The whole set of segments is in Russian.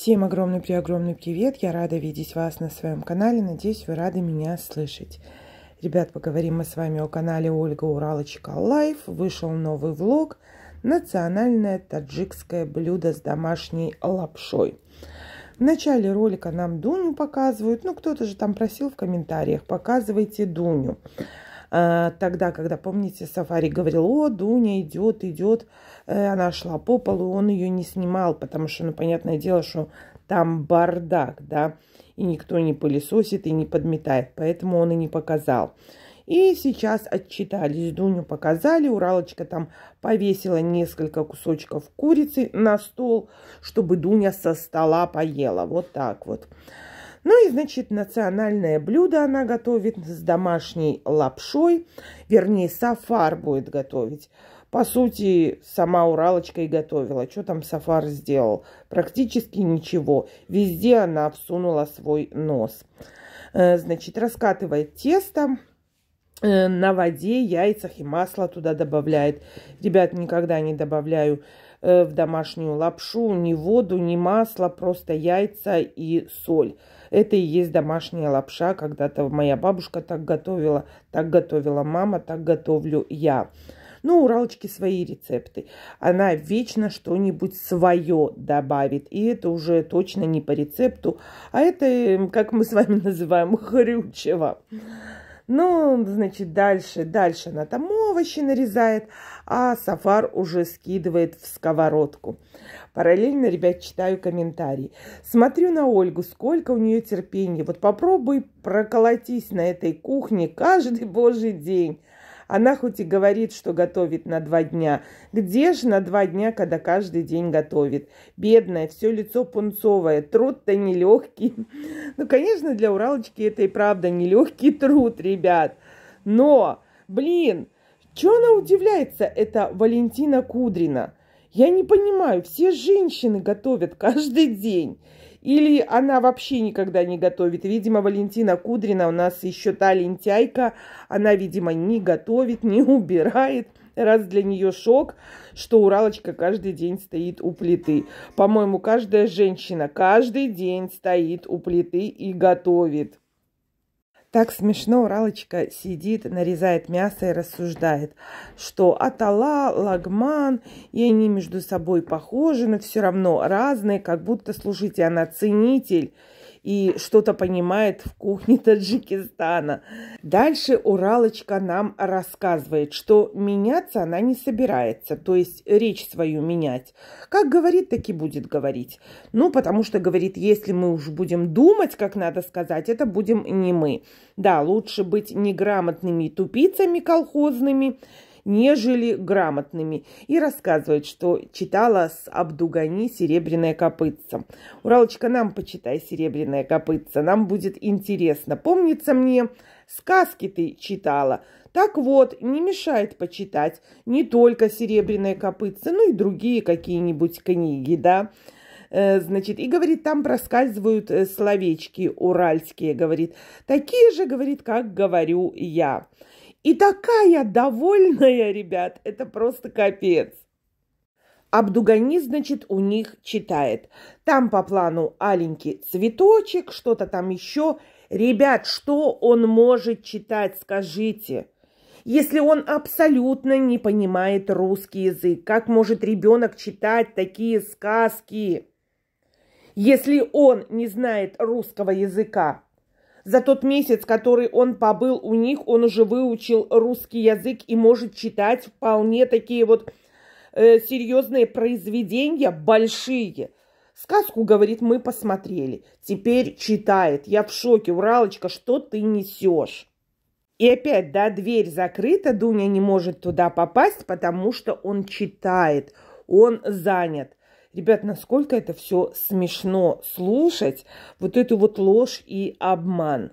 Всем огромный-преогромный привет! Я рада видеть вас на своем канале. Надеюсь, вы рады меня слышать. Ребят, поговорим мы с вами о канале Ольга Уралочка Лайф. Вышел новый влог «Национальное таджикское блюдо с домашней лапшой». В начале ролика нам Дуню показывают. Ну, кто-то же там просил в комментариях, показывайте Дуню. Э, тогда, когда, помните, Сафари говорил, о, Дуня идет, идет, э, она шла по полу, он ее не снимал, потому что, ну, понятное дело, что там бардак, да, и никто не пылесосит и не подметает, поэтому он и не показал. И сейчас отчитались, Дуню показали, Уралочка там повесила несколько кусочков курицы на стол, чтобы Дуня со стола поела, вот так вот. Ну и, значит, национальное блюдо она готовит с домашней лапшой, вернее, сафар будет готовить. По сути, сама Уралочка и готовила. Что там Сафар сделал? Практически ничего. Везде она всунула свой нос. Э, значит, раскатывает тесто э, на воде, яйцах и масло туда добавляет. Ребят, никогда не добавляю э, в домашнюю лапшу ни воду, ни масло, просто яйца и соль. Это и есть домашняя лапша. Когда-то моя бабушка так готовила, так готовила мама, так готовлю я. Ну, Уралочки свои рецепты. Она вечно что-нибудь свое добавит. И это уже точно не по рецепту, а это, как мы с вами называем, хрючево. Ну, значит, дальше, дальше она там овощи нарезает, а Сафар уже скидывает в сковородку. Параллельно, ребят, читаю комментарии. Смотрю на Ольгу, сколько у нее терпения. Вот попробуй проколотись на этой кухне каждый божий день. Она хоть и говорит, что готовит на два дня. Где же на два дня, когда каждый день готовит? Бедная, все лицо пунцовое, труд-то нелегкий. Ну, конечно, для Уралочки это и правда нелегкий труд, ребят. Но, блин, чего она удивляется, это Валентина Кудрина? Я не понимаю, все женщины готовят каждый день. Или она вообще никогда не готовит. Видимо, Валентина Кудрина у нас еще та лентяйка. Она, видимо, не готовит, не убирает. Раз для нее шок, что Уралочка каждый день стоит у плиты. По-моему, каждая женщина каждый день стоит у плиты и готовит. Так смешно Уралочка сидит, нарезает мясо и рассуждает, что Атала, Лагман, и они между собой похожи, но все равно разные, как будто, слушайте, она ценитель и что-то понимает в кухне Таджикистана. Дальше Уралочка нам рассказывает, что меняться она не собирается, то есть речь свою менять. Как говорит, так и будет говорить. Ну, потому что, говорит, если мы уж будем думать, как надо сказать, это будем не мы. Да, лучше быть неграмотными тупицами колхозными, нежели грамотными, и рассказывает, что читала с Абдугани «Серебряное копытце». Уралочка, нам почитай «Серебряное копытце», нам будет интересно. Помнится мне, сказки ты читала. Так вот, не мешает почитать не только «Серебряное копытце», но и другие какие-нибудь книги, да э, значит, и говорит, там проскальзывают э, словечки уральские, говорит, такие же, говорит, как говорю я. И такая довольная, ребят, это просто капец. Абдугани, значит, у них читает. Там по плану аленький цветочек, что-то там еще. Ребят, что он может читать, скажите? Если он абсолютно не понимает русский язык, как может ребенок читать такие сказки? Если он не знает русского языка, за тот месяц, который он побыл у них, он уже выучил русский язык и может читать вполне такие вот э, серьезные произведения, большие. Сказку, говорит, мы посмотрели. Теперь читает. Я в шоке. Уралочка, что ты несешь? И опять, да, дверь закрыта, Дуня не может туда попасть, потому что он читает, он занят. Ребят, насколько это все смешно слушать, вот эту вот ложь и обман.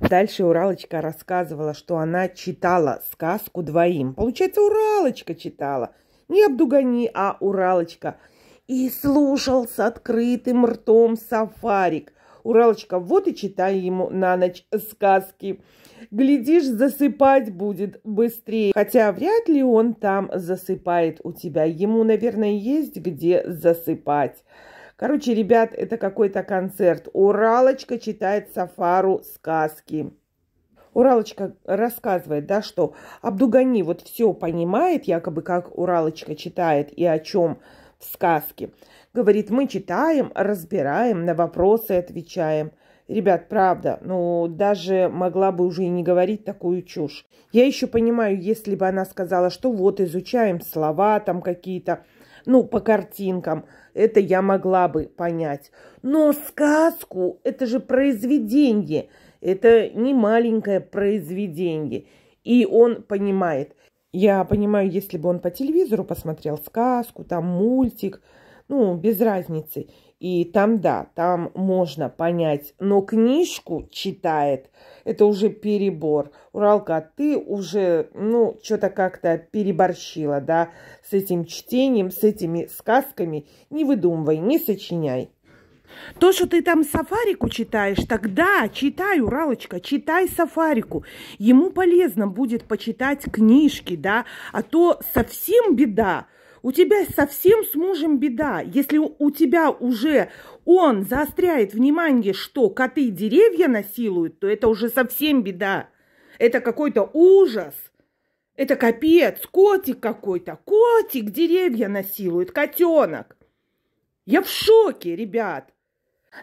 Дальше Уралочка рассказывала, что она читала сказку двоим. Получается, Уралочка читала. Не Абдугани, а Уралочка. И слушал с открытым ртом сафарик. Уралочка, вот и читай ему на ночь сказки. Глядишь, засыпать будет быстрее. Хотя вряд ли он там засыпает у тебя. Ему, наверное, есть где засыпать. Короче, ребят, это какой-то концерт. Уралочка читает Сафару сказки. Уралочка рассказывает, да, что Абдугани вот все понимает, якобы как Уралочка читает и о чем в сказке, Говорит, мы читаем, разбираем, на вопросы отвечаем. Ребят, правда, ну даже могла бы уже и не говорить такую чушь. Я еще понимаю, если бы она сказала, что вот изучаем слова там какие-то, ну, по картинкам, это я могла бы понять. Но сказку, это же произведение, это не маленькое произведение. И он понимает, я понимаю, если бы он по телевизору посмотрел сказку, там мультик, ну, без разницы. И там, да, там можно понять, но книжку читает, это уже перебор. Уралка, а ты уже, ну, что-то как-то переборщила, да, с этим чтением, с этими сказками. Не выдумывай, не сочиняй. То, что ты там сафарику читаешь, тогда читай, Уралочка, читай сафарику. Ему полезно будет почитать книжки, да, а то совсем беда. У тебя совсем с мужем беда. Если у тебя уже он заостряет внимание, что коты деревья насилуют, то это уже совсем беда. Это какой-то ужас. Это капец, котик какой-то. Котик деревья насилует, котенок. Я в шоке, ребят.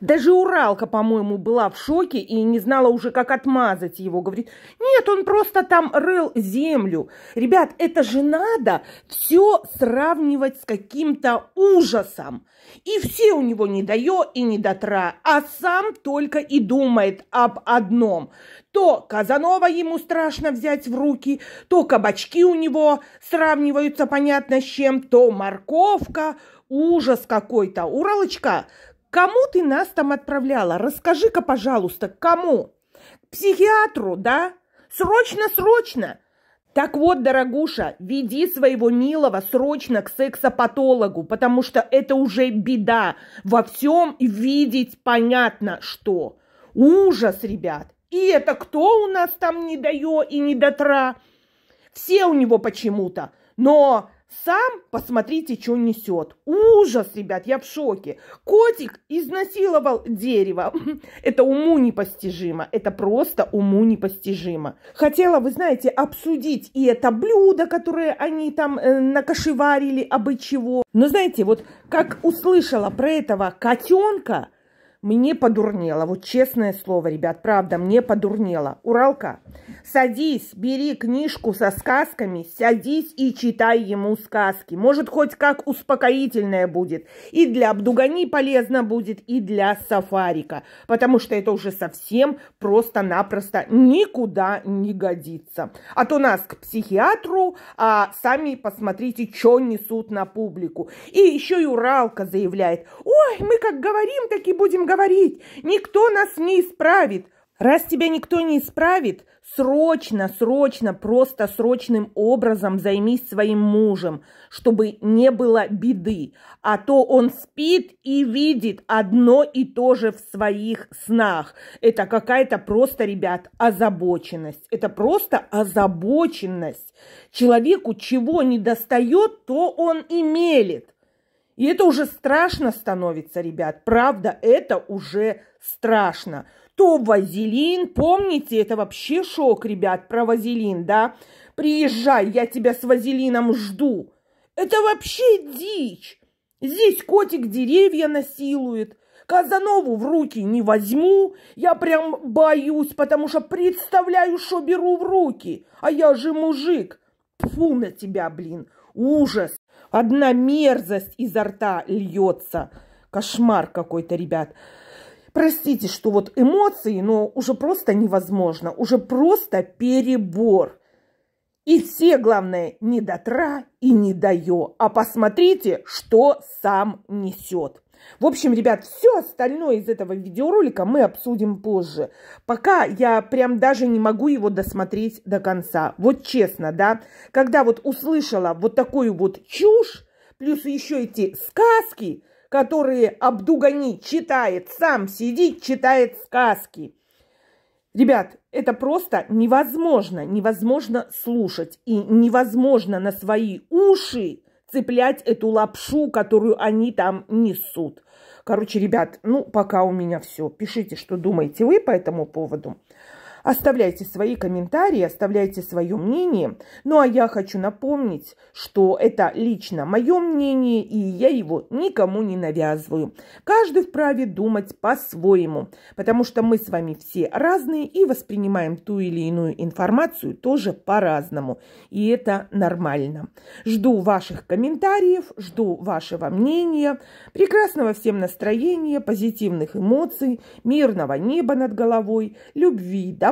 Даже Уралка, по-моему, была в шоке и не знала уже, как отмазать его. Говорит, нет, он просто там рыл землю. Ребят, это же надо все сравнивать с каким-то ужасом. И все у него не даю и не дотра, а сам только и думает об одном. То Казанова ему страшно взять в руки, то кабачки у него сравниваются понятно с чем, то морковка. Ужас какой-то. Уралочка, Кому ты нас там отправляла? Расскажи-ка, пожалуйста, кому? К психиатру, да? Срочно, срочно! Так вот, дорогуша, веди своего милого срочно к сексопатологу, потому что это уже беда. Во всем видеть понятно, что. Ужас, ребят. И это кто у нас там не дает и не дотра? Все у него почему-то. Но сам посмотрите, что несет. Ужас, ребят, я в шоке. Котик изнасиловал дерево. Это уму непостижимо. Это просто уму непостижимо. Хотела, вы знаете, обсудить и это блюдо, которое они там э, накошеварили, обычаего. А Но знаете, вот как услышала про этого котенка, мне подурнело, вот честное слово, ребят, правда, мне подурнело. Уралка, садись, бери книжку со сказками, садись и читай ему сказки. Может, хоть как успокоительное будет. И для Абдугани полезно будет, и для Сафарика. Потому что это уже совсем просто-напросто никуда не годится. А то нас к психиатру, а сами посмотрите, что несут на публику. И еще и Уралка заявляет, ой, мы как говорим, так и будем говорить говорить. Никто нас не исправит. Раз тебя никто не исправит, срочно, срочно, просто срочным образом займись своим мужем, чтобы не было беды. А то он спит и видит одно и то же в своих снах. Это какая-то просто, ребят, озабоченность. Это просто озабоченность. Человеку чего не достает, то он и мелет. И это уже страшно становится, ребят. Правда, это уже страшно. То вазелин, помните, это вообще шок, ребят, про вазелин, да? Приезжай, я тебя с вазелином жду. Это вообще дичь. Здесь котик деревья насилует. Казанову в руки не возьму, я прям боюсь, потому что представляю, что беру в руки. А я же мужик. Фу на тебя, блин, ужас. Одна мерзость изо рта льется. Кошмар какой-то, ребят. Простите, что вот эмоции, но уже просто невозможно. Уже просто перебор. И все главное, не дотра и не дае, а посмотрите, что сам несет. В общем, ребят, все остальное из этого видеоролика мы обсудим позже. Пока я прям даже не могу его досмотреть до конца. Вот честно, да, когда вот услышала вот такую вот чушь, плюс еще эти сказки, которые Абдугани читает, сам сидит, читает сказки – Ребят, это просто невозможно, невозможно слушать и невозможно на свои уши цеплять эту лапшу, которую они там несут. Короче, ребят, ну пока у меня все. Пишите, что думаете вы по этому поводу. Оставляйте свои комментарии, оставляйте свое мнение. Ну а я хочу напомнить, что это лично мое мнение, и я его никому не навязываю. Каждый вправе думать по-своему, потому что мы с вами все разные и воспринимаем ту или иную информацию тоже по-разному. И это нормально. Жду ваших комментариев, жду вашего мнения. Прекрасного всем настроения, позитивных эмоций, мирного неба над головой, любви, добра